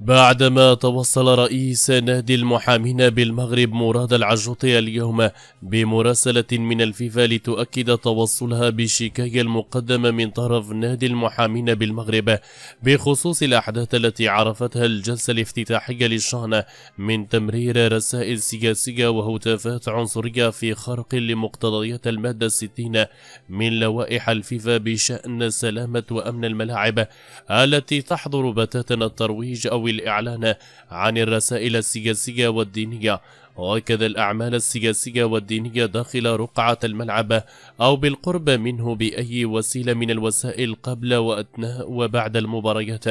بعدما توصل رئيس نادي المحامين بالمغرب مراد العجوطي اليوم بمراسلة من الفيفا لتؤكد توصلها بالشكاية المقدمة من طرف نادي المحامين بالمغرب بخصوص الأحداث التي عرفتها الجلسة الافتتاحية للشان من تمرير رسائل سياسية وهتافات عنصرية في خرق لمقتضيات المادة 60 من لوائح الفيفا بشأن سلامة وأمن الملاعب التي تحظر بتاتا الترويج أو الإعلان عن الرسائل السياسية والدينية وكذا الأعمال السياسية والدينية داخل رقعة الملعب أو بالقرب منه بأي وسيلة من الوسائل قبل وأثناء وبعد المباريات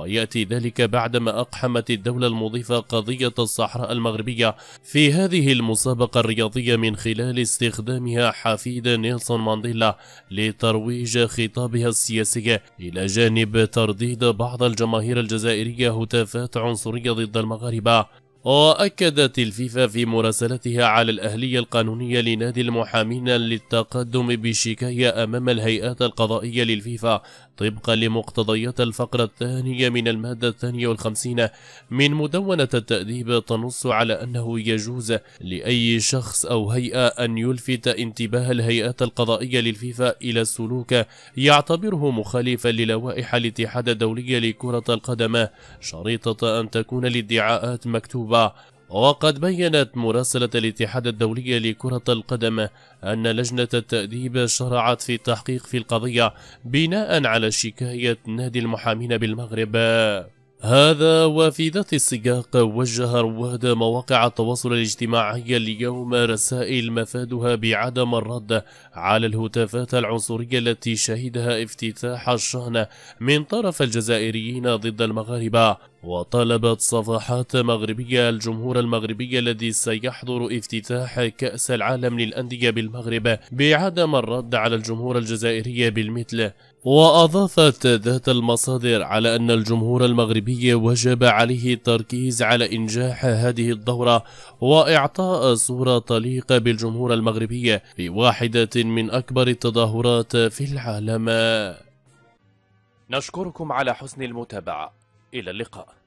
ويأتي ذلك بعدما أقحمت الدولة المضيفة قضية الصحراء المغربية في هذه المسابقة الرياضية من خلال استخدامها حفيد نيلسون مانديلا لترويج خطابها السياسي إلى جانب ترديد بعض الجماهير الجزائرية هتافات عنصرية ضد المغاربة وأكدت الفيفا في مراسلتها على الأهلية القانونية لنادي المحامين للتقدم بشكاية أمام الهيئات القضائية للفيفا طبقا لمقتضيات الفقرة الثانية من المادة الثانية والخمسين من مدونة التأديب تنص على أنه يجوز لأي شخص أو هيئة أن يلفت انتباه الهيئات القضائية للفيفا إلى سلوك يعتبره مخالفا للوائح الاتحاد الدولي لكرة القدم شريطة أن تكون الادعاءات مكتوبة وقد بيّنت مراسلة الاتحاد الدولي لكرة القدم أن لجنة التأديب شرعت في التحقيق في القضية بناء على شكاية نادي المحامين بالمغرب هذا وفي ذات السياق وجه رواد مواقع التواصل الاجتماعي اليوم رسائل مفادها بعدم الرد على الهتافات العنصرية التي شهدها افتتاح الشأن من طرف الجزائريين ضد المغاربة وطلبت صفحات مغربية الجمهور المغربي الذي سيحضر افتتاح كأس العالم للأندية بالمغرب بعدم الرد على الجمهور الجزائري بالمثل وأضافت ذات المصادر على أن الجمهور المغربي وجب عليه التركيز على إنجاح هذه الدورة وإعطاء صورة طليقة بالجمهور المغربي في واحدة من أكبر التظاهرات في العالم نشكركم على حسن المتابعة إلى اللقاء